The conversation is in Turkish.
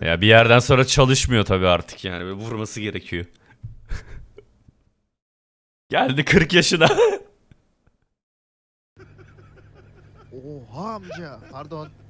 Ya bir yerden sonra çalışmıyor tabii artık yani. Böyle vurması gerekiyor. Geldi 40 yaşına. Oha amca. Pardon.